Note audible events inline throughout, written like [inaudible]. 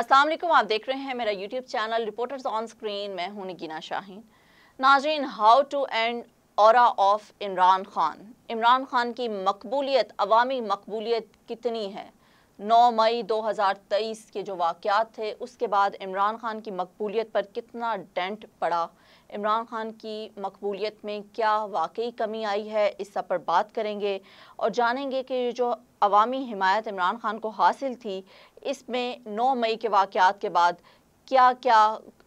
अस्सलाम वालेकुम आप देख रहे हैं मेरा YouTube channel reporters on screen मैं हूं Nagina Shaheen Nazreen how to end और ऑफ इमरान खान इमरान खान की मकबूलियत अवामी मकबूलियत कितनी है 9 मई 2023 के जो वाक़ात थे उसके बाद इमरान खान की मकबूलियत पर कितना डेंट पड़ा इमरान खान की मकबूलियत में क्या वाकई कमी आई है इस सब पर बात करेंगे और जानेंगे कि जो अवामी हिमायत इमरान खान को हासिल थी इसमें 9 मई के वाक़ात के बाद क्या क्या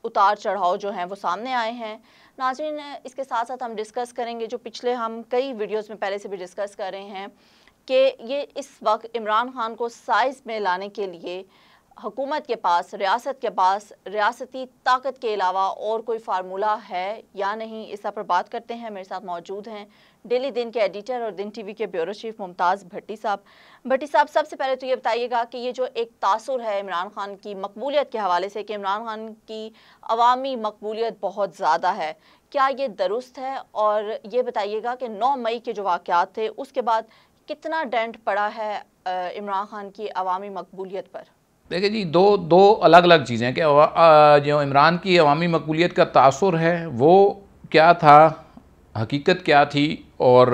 उतार चढ़ाव जो हैं वो सामने आए हैं नाजरीन इसके साथ साथ हम डिस्कस करेंगे जो पिछले हम कई वीडियोस में पहले से भी डिस्कस कर रहे हैं कि ये इस वक्त इमरान खान को साइज में लाने के लिए हुकूमत के पास रियासत के पास रियासती ताकत के अलावा और कोई फार्मूला है या नहीं इस पर बात करते हैं मेरे साथ मौजूद हैं डेली दिन के एडिटर और दिन टीवी के ब्यूरो चीफ मुमताज़ भट्टी साहब भट्टी साहब सबसे पहले तो ये बताइएगा कि ये जो एक तासर है इमरान खान की मकबूलियत के हवाले से कि इमरान खान की अवामी मकबूलियत बहुत ज़्यादा है क्या ये दुरुस्त है और ये बताइएगा कि नौ मई के जो वाक़ थे उसके बाद कितना डेंट पड़ा है इमरान खान की अवामी मकबूलीत पर देखिए जी दो दो अलग अलग चीज़ें कि जो इमरान की अवामी मकबूलीत का तासर है वो क्या था हकीकत क्या थी और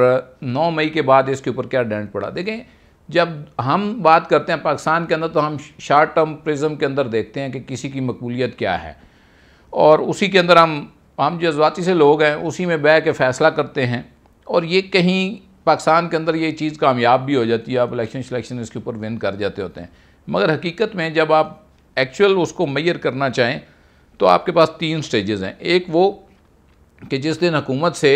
9 मई के बाद इसके ऊपर क्या डेंट पड़ा देखें जब हम बात करते हैं पाकिस्तान के अंदर तो हम शार्ट टर्म प्रिज्म के अंदर देखते हैं कि किसी की मकबूलीत क्या है और उसी के अंदर हम हम जज्बाती से लोग हैं उसी में बह के फ़ैसला करते हैं और ये कहीं पाकिस्तान के अंदर ये चीज़ कामयाब भी हो जाती है आप इलेक्शन शलेक्शन इसके ऊपर विन कर जाते होते हैं मगर हकीकत में जब आप एक्चुअल उसको मैयर करना चाहें तो आपके पास तीन स्टेजेस हैं एक वो कि जिस दिन हुकूमत से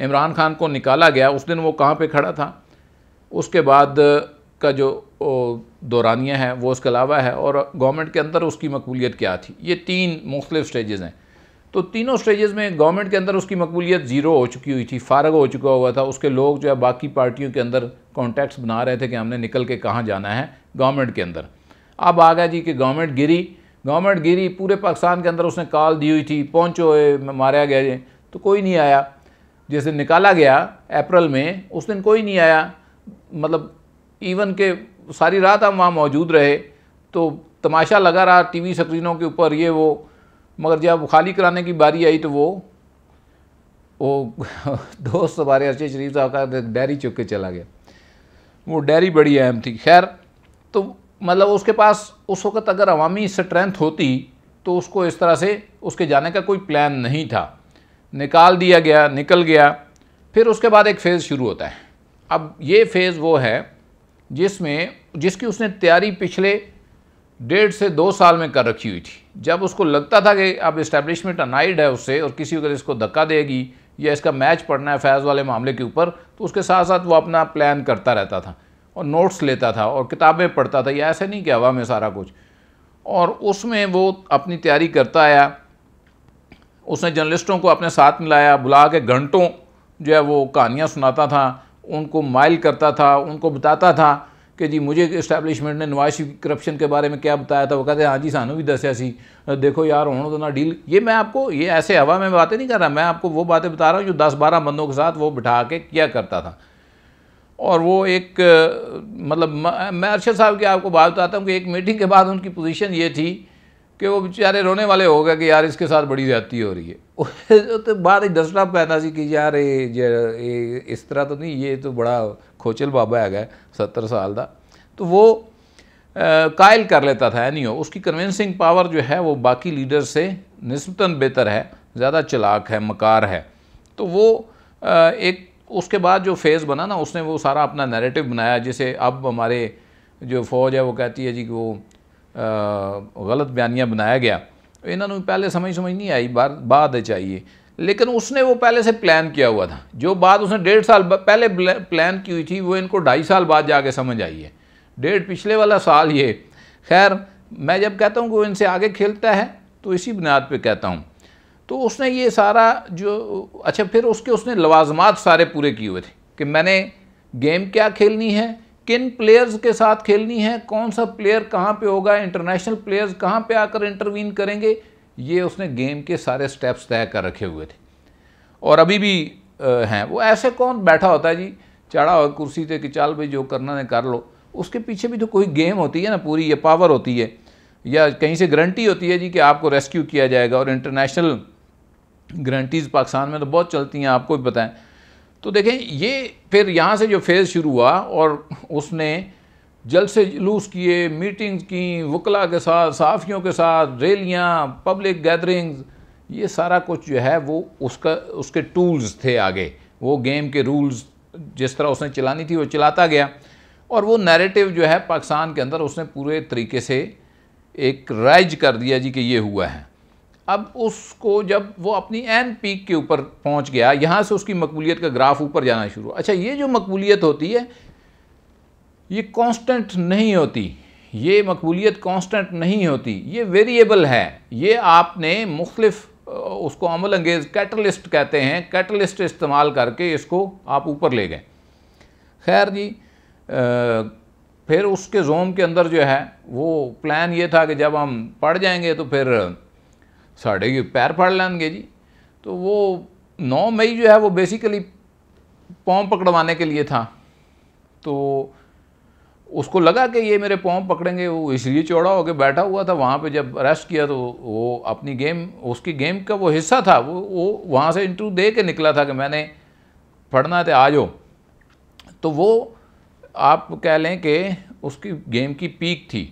इमरान खान को निकाला गया उस दिन वो कहाँ पे खड़ा था उसके बाद का जो दौरानिया है वो उसके अलावा है और गवर्नमेंट के अंदर उसकी मकबूलियत क्या थी ये तीन मुख्तलिफ स्टेजेस हैं तो तीनों स्टेजेस में गवर्नमेंट के अंदर उसकी मकबूलियत ज़ीरो हो चुकी हुई थी फारग हो चुका हुआ था उसके लोग जो है बाकी पार्टियों के अंदर कॉन्टैक्ट्स बना रहे थे कि हमने निकल के कहाँ जाना है गवर्नमेंट के अंदर अब आ गया जी कि गवर्नमेंट गिरी गवर्नमेंट गिरी पूरे पाकिस्तान के अंदर उसने कॉल दी हुई थी पहुँचो मारा गया तो कोई नहीं आया जैसे निकाला गया अप्रैल में उस दिन कोई नहीं आया मतलब इवन के सारी रात हम वहाँ मौजूद रहे तो तमाशा लगा रहा टीवी स्क्रीनों के ऊपर ये वो मगर जब खाली कराने की बारी आई तो वो वो [laughs] दोस्त हमारे अर्शद शरीफ साहब का डायरी चुक के चला गया वो डेयरी बड़ी अहम थी खैर तो मतलब उसके पास उस वक़्त अगर अवामी स्ट्रेंथ होती तो उसको इस तरह से उसके जाने का कोई प्लान नहीं था निकाल दिया गया निकल गया फिर उसके बाद एक फ़ेज़ शुरू होता है अब ये फ़ेज़ वो है जिसमें जिसकी उसने तैयारी पिछले डेढ़ से दो साल में कर रखी हुई थी जब उसको लगता था कि अब इस्टेब्लिशमेंट अनाइड है उससे और किसी अगर इसको धक्का देगी या इसका मैच पड़ना है फैज़ वाले मामले के ऊपर तो उसके साथ साथ वो अपना प्लान करता रहता था और नोट्स लेता था और किताबें पढ़ता था या ऐसे नहीं कि हवा में सारा कुछ और उसमें वो अपनी तैयारी करता आया उसने जर्नलिस्टों को अपने साथ मिलाया बुला के घंटों जो है वो कहानियाँ सुनाता था उनको माइल करता था उनको बताता था कि जी मुझे इस्टेबलिशमेंट ने नवाज शरीफ करप्शन के बारे में क्या बताया था वो कहते हाँ जी सानू भी दस्या सी देखो यार होना तो ना डील ये मैं आपको ये ऐसे हवा में बातें नहीं कर रहा मैं आपको वो बातें बता रहा हूँ जो दस बारह बंदों के साथ वो बिठा के किया करता था और वो एक मतलब मैं अरशद साहब की आपको बात बताता हूँ कि एक मीटिंग के बाद उनकी पोजीशन ये थी कि वो बेचारे रोने वाले हो गए कि यार इसके साथ बड़ी ज्यादती हो रही है [laughs] तो बाद एक दसरा पैदा सी कि यार ये इस तरह तो नहीं ये तो बड़ा खोचल बाबा है सत्तर साल का तो वो कायल कर लेता था हो उसकी कन्विंसिंग पावर जो है वो बाकी लीडर से नस्बता बेहतर है ज़्यादा चलाक है मकार है तो वो एक उसके बाद जो फेज़ बना ना उसने वो सारा अपना नैरेटिव बनाया जिसे अब हमारे जो फ़ौज है वो कहती है जी कि वो गलत बयानियाँ बनाया गया इन्होंने पहले समझ समझ नहीं आई बार बाद चाहिए लेकिन उसने वो पहले से प्लान किया हुआ था जो बात उसने डेढ़ साल पहले प्लान की हुई थी वो इनको ढाई साल बाद जाके समझ आई है डेढ़ पिछले वाला साल ये खैर मैं जब कहता हूँ कि वो इनसे आगे खेलता है तो इसी बुनियाद पर कहता हूँ तो उसने ये सारा जो अच्छा फिर उसके उसने लवाजमात सारे पूरे किए हुए थे कि मैंने गेम क्या खेलनी है किन प्लेयर्स के साथ खेलनी है कौन सा प्लेयर कहाँ पे होगा इंटरनेशनल प्लेयर्स कहाँ पे आकर इंटरवीन करेंगे ये उसने गेम के सारे स्टेप्स तय कर रखे हुए थे और अभी भी हैं वो ऐसे कौन बैठा होता है जी चढ़ा हो कुर्सी थे कि चाल भाई जो करना है कर लो उसके पीछे भी तो कोई गेम होती है ना पूरी ये पावर होती है या कहीं से गारंटी होती है जी कि आपको रेस्क्यू किया जाएगा और इंटरनेशनल ग्रंटीज़ पाकिस्तान में तो बहुत चलती हैं आपको भी बताएं तो देखें ये फिर यहाँ से जो फेज़ शुरू हुआ और उसने जलसे जुलूस किए मीटिंग्स की वकला के साथ सहाफ़ियों के साथ रैलियाँ पब्लिक गैदरिंग्स ये सारा कुछ जो है वो उसका उसके टूल्स थे आगे वो गेम के रूल्स जिस तरह उसने चलानी थी वो चलाता गया और वो नैरेटिव जो है पाकिस्तान के अंदर उसने पूरे तरीके से एक राइज कर दिया जी कि ये हुआ है अब उसको जब वो अपनी एन पीक के ऊपर पहुंच गया यहाँ से उसकी मकबूलियत का ग्राफ ऊपर जाना शुरू अच्छा ये जो मकबूलियत होती है ये कांस्टेंट नहीं होती ये मकबूलियत कांस्टेंट नहीं होती ये वेरिएबल है ये आपने मुख्तफ उसको अमल अंगेज कैटलिस्ट कहते हैं कैटलिस्ट इस्तेमाल करके इसको आप ऊपर ले गए खैर जी आ, फिर उसके जोम के अंदर जो है वो प्लान ये था कि जब हम पढ़ जाएंगे तो फिर साढ़े के पैर फाड़ लेंगे जी तो वो नौ मई जो है वो बेसिकली पाँव पकड़वाने के लिए था तो उसको लगा कि ये मेरे पाँव पकड़ेंगे वो इसलिए चौड़ा होकर बैठा हुआ था वहाँ पे जब अरेस्ट किया तो वो अपनी गेम उसकी गेम का वो हिस्सा था वो वो वहाँ से इंटरव्यू दे के निकला था कि मैंने पढ़ना था तो आ जाओ तो वो आप कह लें कि उसकी गेम की पीक थी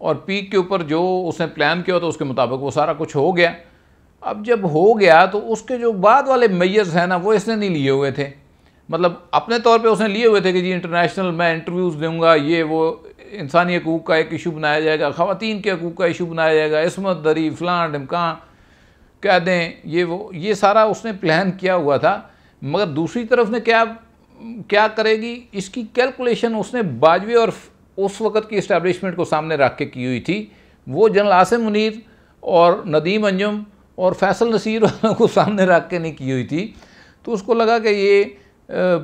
और पीक के ऊपर जो उसने प्लान किया तो उसके मुताबिक वो सारा कुछ हो गया अब जब हो गया तो उसके जो बाद वाले मैयर्स हैं ना वो इसने नहीं लिए हुए थे मतलब अपने तौर पे उसने लिए हुए थे कि जी इंटरनेशनल मैं इंटरव्यूज़ दूंगा ये वो इंसानी हकूक़ का एक इशू बनाया जाएगा ख़वान के हकूक़ का इशू बनाया जाएगा इसमत दरी फ़लान इमकान कह दें ये वो ये सारा उसने प्लान किया हुआ था मगर दूसरी तरफ ने क्या क्या करेगी इसकी कैलकुलेशन उसने बाजवे और उस वक़्त की इस्टेब्लिशमेंट को सामने रख के की हुई थी वो जनरल आसिम मुनीर और नदीम अंजुम और फैसल नसीर वालों को सामने रख के नहीं की हुई थी तो उसको लगा कि ये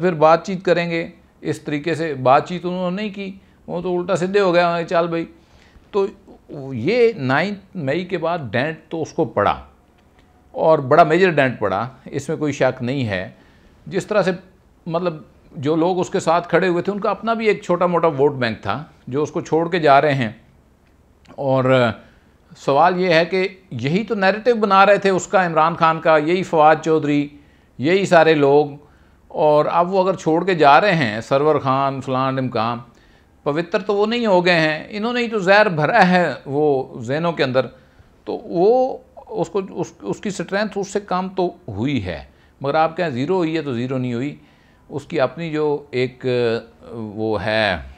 फिर बातचीत करेंगे इस तरीके से बातचीत उन्होंने नहीं की वो तो उल्टा सीधे हो गया चाल भाई तो ये नाइन्थ मई के बाद डेंट तो उसको पड़ा और बड़ा मेजर डेंट पड़ा इसमें कोई शक नहीं है जिस तरह से मतलब जो लोग उसके साथ खड़े हुए थे उनका अपना भी एक छोटा मोटा वोट बैंक था जो उसको छोड़ के जा रहे हैं और सवाल ये है कि यही तो नैरेटिव बना रहे थे उसका इमरान खान का यही फवाद चौधरी यही सारे लोग और अब वो अगर छोड़ के जा रहे हैं सरवर खान फ़लान इमकाम पवित्र तो वो नहीं हो गए हैं इन्होंने ही तो जहर भरा है वो जहनों के अंदर तो वो उसको उस, उसकी स्ट्रेंथ उससे काम तो हुई है मगर आप कहें ज़ीरो हुई है तो ज़ीरो नहीं हुई उसकी अपनी जो एक वो है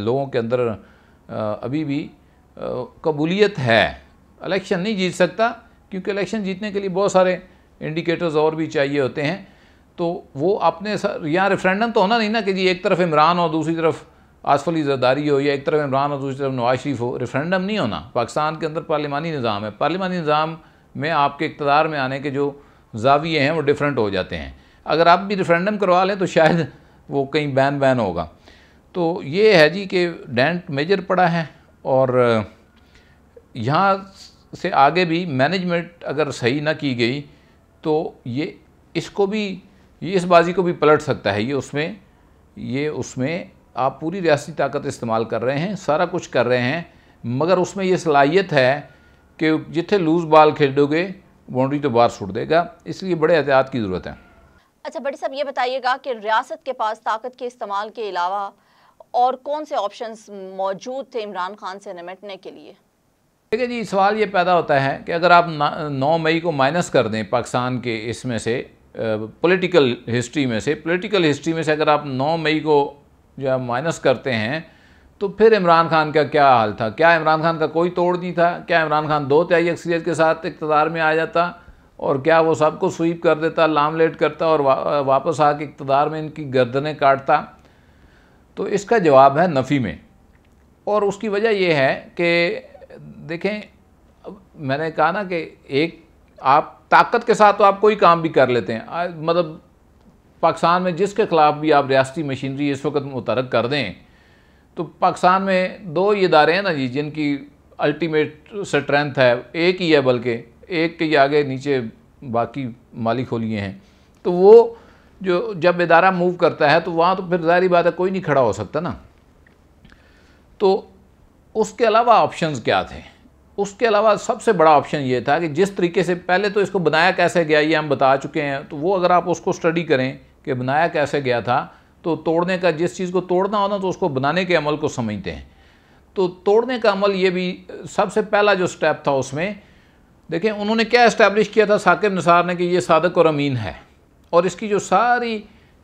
लोगों के अंदर अभी भी कबूलियत है इलेक्शन नहीं जीत सकता क्योंकि इलेक्शन जीतने के लिए बहुत सारे इंडिकेटर्स और भी चाहिए होते हैं तो वो अपने यहाँ रेफरेंडम तो होना नहीं ना कि जी एक तरफ इमरान और दूसरी तरफ आसफ अली जरदारी हो या एक तरफ इमरान और दूसरी तरफ नवाज शरीफ हो रेफरेंडम नहीं होना पाकिस्तान के अंदर पार्लिमानी निज़ाम है पार्लिमानी निज़ाम में आपके इकतदार में आने के जो जाविये हैं वो डिफरेंट हो जाते हैं अगर आप भी रेफरेंडम करवा लें तो शायद वो कहीं बैन बैन होगा तो ये है जी कि डेंट मेजर पड़ा है और यहाँ से आगे भी मैनेजमेंट अगर सही ना की गई तो ये इसको भी ये इस बाजी को भी पलट सकता है ये उसमें ये उसमें आप पूरी रियासी ताकत इस्तेमाल कर रहे हैं सारा कुछ कर रहे हैं मगर उसमें ये सलाहियत है कि जिथे लूज़ बाल खेलोगे बाउंड्री तो बाहर छूट देगा इसलिए बड़े एहतियात की ज़रूरत है अच्छा बड़ी साहब ये बताइएगा कि रियासत के पास ताकत के इस्तेमाल के अलावा और कौन से ऑप्शंस मौजूद थे इमरान खान से निमटने के लिए देखिए जी सवाल ये पैदा होता है कि अगर आप नौ मई को माइनस कर दें पाकिस्तान के इसमें से पॉलिटिकल हिस्ट्री में से पॉलिटिकल हिस्ट्री में से अगर आप नौ मई को जो है माइनस करते हैं तो फिर इमरान खान का क्या हाल था क्या इमरान खान का कोई तोड़ नहीं था क्या इमरान खान दो तिहाई अक्सरियत के साथ इकतदार में आ जाता और क्या वो सबको स्वीप कर देता लामलेट करता और वा, वापस आके इकतदार में इनकी गर्दनें काटता तो इसका जवाब है नफ़ी में और उसकी वजह यह है कि देखें मैंने कहा ना कि एक आप ताकत के साथ तो आप कोई काम भी कर लेते हैं मतलब पाकिस्तान में जिसके ख़िलाफ़ भी आप रियासती मशीनरी इस वक्त मुतरक कर दें तो पाकिस्तान में दो इदारे हैं ना जी जिनकी अल्टीमेट स्ट्रेंथ है एक ही है बल्कि एक के आगे नीचे बाकी मालिक हो लिए हैं तो वो जो जब इदारा मूव करता है तो वहाँ तो फिर ज़ाहरी बात है कोई नहीं खड़ा हो सकता ना तो उसके अलावा ऑप्शंस क्या थे उसके अलावा सबसे बड़ा ऑप्शन ये था कि जिस तरीके से पहले तो इसको बनाया कैसे गया ये हम बता चुके हैं तो वो अगर आप उसको स्टडी करें कि बनाया कैसे गया था तो तोड़ने का जिस चीज़ को तोड़ना होना तो उसको बनाने के अमल को समझते हैं तो तोड़ने का अमल ये भी सबसे पहला जो स्टेप था उसमें देखें उन्होंने क्या इस्टेब्लिश किया था साकिब निसार ने कि ये सादक और अमीन है और इसकी जो सारी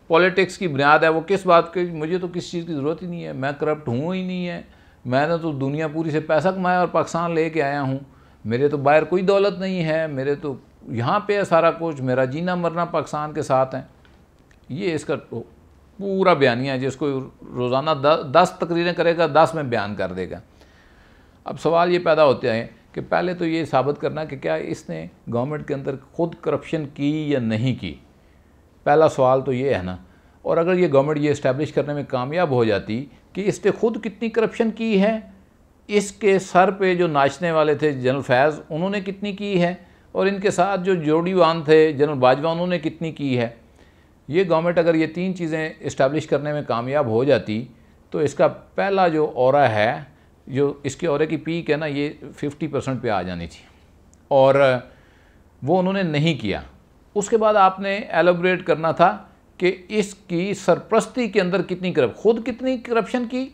पॉलिटिक्स की बुनियाद है वो किस बात की मुझे तो किसी चीज़ की ज़रूरत ही नहीं है मैं करप्ट हूँ ही नहीं है मैंने तो दुनिया पूरी से पैसा कमाया और पाकिस्तान ले के आया हूँ मेरे तो बाहर कोई दौलत नहीं है मेरे तो यहाँ पे है सारा कुछ मेरा जीना मरना पाकिस्तान के साथ है ये इसका तो पूरा बयानिया है जिसको रोज़ाना दस तकरीरें करेगा दस में बयान कर देगा अब सवाल ये पैदा होते हैं कि पहले तो ये साबित करना कि क्या इसने गवर्नमेंट के अंदर खुद करप्शन की या नहीं की पहला सवाल तो ये है ना और अगर ये गवर्नमेंट ये इस्टेब्लिश करने में कामयाब हो जाती कि इसने खुद कितनी करप्शन की है इसके सर पे जो नाचने वाले थे जनरल फैज़ उन्होंने कितनी की है और इनके साथ जो जोड़ीवान थे जनरल बाजवा उन्होंने कितनी की है ये गवर्नमेंट अगर ये तीन चीज़ें इस्टेब्लिश करने में कामयाब हो जाती तो इसका पहला जो और है जो इसके और की पीक है ना ये 50 परसेंट पर आ जानी थी और वो उन्होंने नहीं किया उसके बाद आपने एलोब्रेट करना था कि इसकी सरप्रस्ती के अंदर कितनी करप खुद कितनी करप्शन की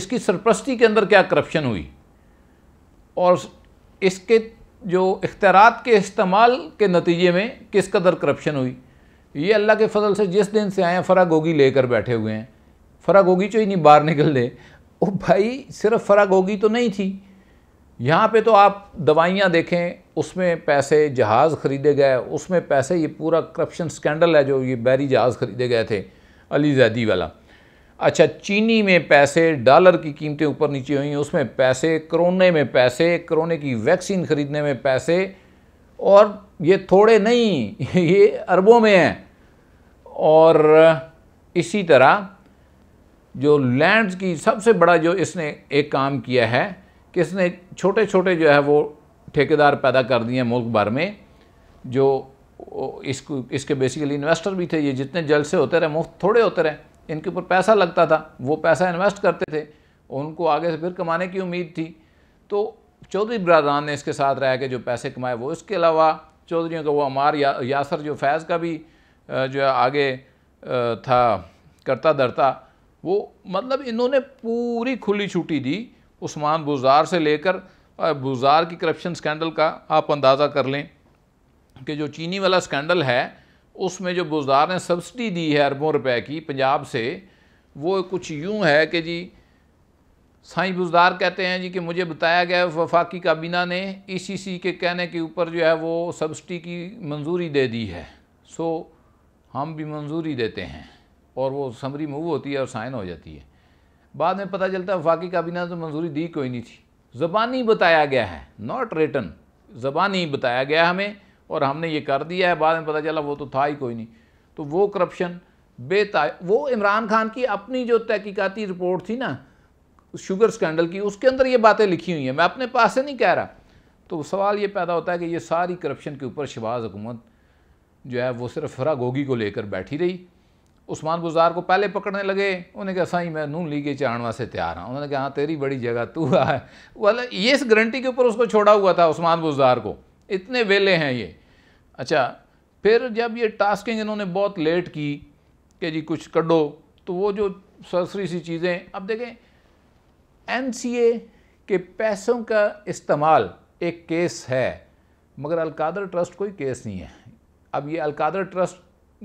इसकी सरप्रस्ती के अंदर क्या करप्शन हुई और इसके जो इख्तरात के इस्तेमाल के नतीजे में किस कदर करप्शन हुई ये अल्लाह के फजल से जिस दिन से आए फरा गोगी लेकर बैठे हुए हैं फरा गोगी चो ही नहीं बाहर निकल दे ओ भाई सिर्फ फ़र्क होगी तो नहीं थी यहाँ पे तो आप दवाइयाँ देखें उसमें पैसे जहाज़ ख़रीदे गए उसमें पैसे ये पूरा करप्शन स्कैंडल है जो ये बैरी जहाज़ ख़रीदे गए थे अली जैदी वाला अच्छा चीनी में पैसे डॉलर की कीमतें ऊपर नीचे हुई उसमें पैसे करोने में पैसे करोने की वैक्सीन ख़रीदने में पैसे और ये थोड़े नहीं [laughs] ये अरबों में हैं और इसी तरह जो लैंड्स की सबसे बड़ा जो इसने एक काम किया है कि इसने छोटे छोटे जो है वो ठेकेदार पैदा कर दिए मुल्क भर में जो इसको इसके बेसिकली इन्वेस्टर भी थे ये जितने जल से होते रहे मुफ्त थोड़े होते रहे इनके ऊपर पैसा लगता था वो पैसा इन्वेस्ट करते थे उनको आगे से फिर कमाने की उम्मीद थी तो चौधरी बरदान ने इसके साथ रह के जो पैसे कमाए वो इसके अलावा चौधरीों का वो अमार या, यासर जो फैज़ का भी जो आगे था करता धरता वो मतलब इन्होंने पूरी खुली छुट्टी दी उस्मान बुजार से लेकर बुजार की करप्शन स्कैंडल का आप अंदाज़ा कर लें कि जो चीनी वाला स्कैंडल है उसमें जो बुजार ने सब्सिडी दी है अरबों रुपए की पंजाब से वो कुछ यूँ है कि जी साई बुजदार कहते हैं जी कि मुझे बताया गया वफाकी काबीना ने ईसीसी e के कहने के ऊपर जो है वो सब्सिडी की मंजूरी दे दी है सो हम भी मंजूरी देते हैं और वो समरी मूव होती है और साइन हो जाती है बाद में पता चलता है वाकई काबीना तो मंजूरी दी कोई नहीं थी ज़बानी बताया गया है नॉट रिटर्न ज़बानी बताया गया हमें और हमने ये कर दिया है बाद में पता चला वो तो था ही कोई नहीं तो वो करप्शन बेता वो इमरान खान की अपनी जो तहकीकती रिपोर्ट थी ना शुगर स्कैंडल की उसके अंदर ये बातें लिखी हुई हैं मैं अपने पास से नहीं कह रहा तो सवाल ये पैदा होता है कि ये सारी करप्शन के ऊपर शबाज हुकूमत जो है वो सिर्फ फरागोगी को लेकर बैठी रही उस्मान गुजार को पहले पकड़ने लगे उन्हें कहा सही मैं नून लीग के चाण वास्ते तैयार हूँ उन्होंने कहा हाँ तेरी बड़ी जगह तू आ वाले ये इस गारंटी के ऊपर उसको छोड़ा हुआ था उस्मान गुजार को इतने वेले हैं ये अच्छा फिर जब ये टास्किंग इन्होंने बहुत लेट की कि जी कुछ कडो तो वो जो सरसरी सी चीज़ें अब देखें एन के पैसों का इस्तेमाल एक केस है मगर अलकादर ट्रस्ट कोई केस नहीं है अब ये अलकादर ट्रस्ट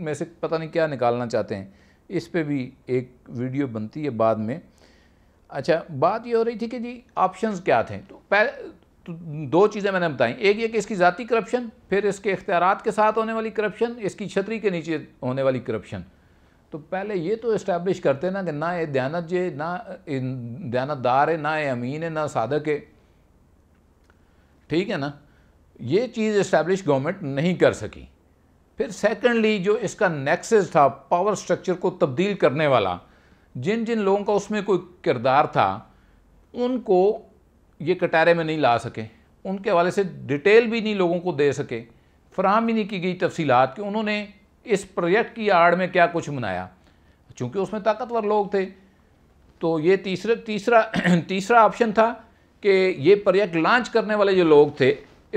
में से पता नहीं क्या निकालना चाहते हैं इस पर भी एक वीडियो बनती है बाद में अच्छा बात ये हो रही थी कि जी ऑप्शंस क्या थे तो पहले तो दो चीज़ें मैंने बताई एक ये कि इसकी ज़ाती करप्शन फिर इसके इख्तियार के साथ होने वाली करप्शन इसकी छतरी के नीचे होने वाली करप्शन तो पहले ये तो इस्टेब्लिश करते ना कि ना ये दयानत जे ना दयानतदार है ना ये अमीन है ना सादक है ठीक है ना ये चीज़ इस्टेब्लिश गवर्नमेंट नहीं कर सकी फिर सेकेंडली जो इसका नेक्सेस था पावर स्ट्रक्चर को तब्दील करने वाला जिन जिन लोगों का उसमें कोई किरदार था उनको ये कटारे में नहीं ला सके उनके हवाले से डिटेल भी नहीं लोगों को दे सके फ्राहम भी नहीं की गई तफसीलात कि उन्होंने इस प्रोजेक्ट की आड़ में क्या कुछ मनाया चूँकि उसमें ताकतवर लोग थे तो ये तीसरे तीसरा [clears throat] तीसरा ऑप्शन था कि ये प्रोजेक्ट लॉन्च करने वाले जो लोग थे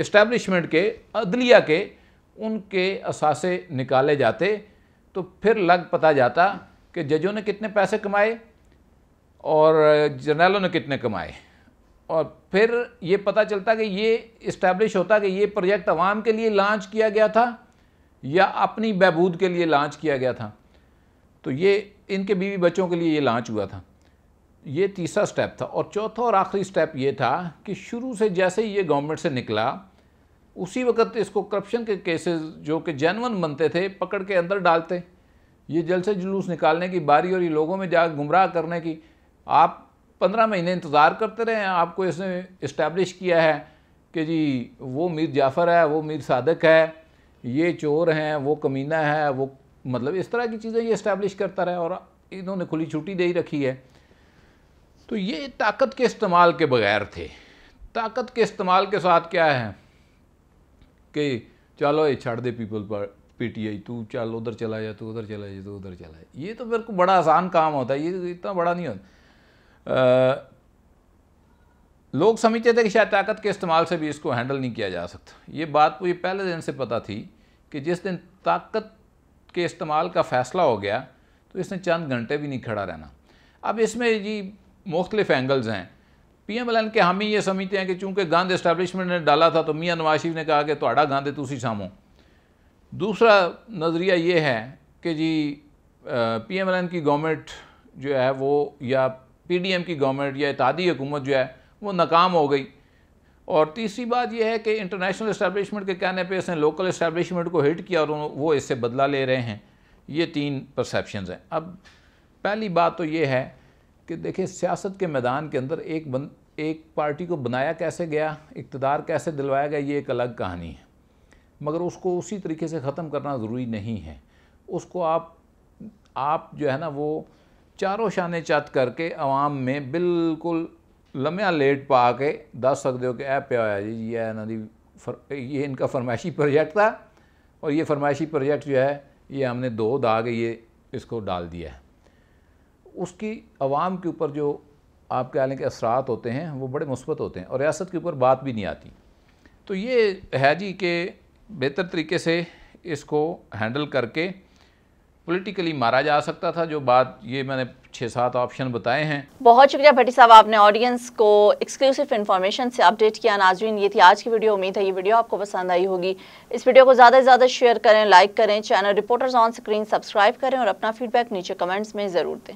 इस्टेब्लिशमेंट के अदलिया के उनके असासे निकाले जाते तो फिर लग पता जाता कि जजों ने कितने पैसे कमाए और जर्नलों ने कितने कमाए और फिर ये पता चलता कि ये इस्टेब्लिश होता कि ये प्रोजेक्ट आवाम के लिए लॉन्च किया गया था या अपनी बहबूद के लिए लॉन्च किया गया था तो ये इनके बीवी बच्चों के लिए ये लॉन्च हुआ था ये तीसरा स्टेप था और चौथा और आखिरी स्टेप ये था कि शुरू से जैसे ही ये गवर्नमेंट से निकला उसी वक्त इसको करप्शन के केसेस जो कि जैनवन बनते थे पकड़ के अंदर डालते ये जलसे जुलूस निकालने की बारी और ये लोगों में जा गुमराह करने की आप पंद्रह महीने इंतज़ार करते रहे आपको इसने इस्टेब्लिश किया है कि जी वो मीर जाफ़र है वो मीर सादक है ये चोर हैं वो कमीना है वो मतलब इस तरह की चीज़ें ये इस्टेब्लिश करता रहा और इन्होंने खुली छुट्टी दे ही रखी है तो ये ताकत के इस्तेमाल के बगैर थे ताकत के इस्तेमाल के साथ क्या है कि चलो ये छाड़ दे पीपल पर पीटीआई तू चल उधर चला जा तू उधर चला जा तू उधर चला जा ये तो मेरे को बड़ा आसान काम होता है ये तो इतना बड़ा नहीं होता लोग समझते थे कि शायद ताकत के इस्तेमाल से भी इसको हैंडल नहीं किया जा सकता ये बात मुझे पहले दिन से पता थी कि जिस दिन ताकत के इस्तेमाल का फ़ैसला हो गया तो इसने चंद घंटे भी नहीं खड़ा रहना अब इसमें जी मुख्तलिफ एंगल्स हैं ਪੀਐਮਐਲਐਨ के हामी ये समझते हैं कि चूंकि गांध एस्टैब्लिशमेंट ने डाला था तो मियाँ नवाज शरीफ ने कहा कि थोड़ा ਤੁਹਾਡਾ है ਤੁਸੀਂ सामो दूसरा नज़रिया ये है कि जी पीएमएलएन की गवर्नमेंट जो है वो या पीडीएम की गवर्नमेंट या इतिहादी हुकूमत जो है वो नाकाम हो गई और तीसरी बात यह है कि इंटरनेशनल इस्टेबलिशमेंट के कहने पर इसने लोकल इस्टेबलिशमेंट को हिट किया और वो इससे बदला ले रहे हैं ये तीन परसेप्शन हैं अब पहली बात तो ये है कि देखिए सियासत के मैदान के अंदर एक बन एक पार्टी को बनाया कैसे गया इकतदार कैसे दिलवाया गया ये एक अलग कहानी है मगर उसको उसी तरीके से ख़त्म करना ज़रूरी नहीं है उसको आप आप जो है ना वो चारों शाने चत करके अवाम में बिल्कुल लम्ह लेट पा के दस सकते हो कि ऐ प्या जी ये इन्हों ये इनका फरमाइशी प्रोजेक्ट था और ये फरमाइशी प्रोजेक्ट जो है ये हमने दो दाग ये इसको डाल दिया है उसकी आवाम के ऊपर जो आप कह लें कि असरात होते हैं वो बड़े मुस्बत होते हैं और रियासत के ऊपर बात भी नहीं आती तो ये है जी के बेहतर तरीके से इसको हैंडल करके पॉलिटिकली मारा जा सकता था जो बात ये मैंने छः सात ऑप्शन बताए हैं बहुत शुक्रिया भट्टी साहब आपने ऑडियंस को एक्सक्लूसिव इन्फॉर्मेशन से अपडेट किया नाजरीन ये थी आज की वीडियो उम्मीद है ये वीडियो आपको पसंद आई होगी इस वीडियो को ज़्यादा से ज़्यादा शेयर करें लाइक करें channel reporters on screen subscribe करें और अपना फीडबैक नीचे कमेंट्स में ज़रूर दें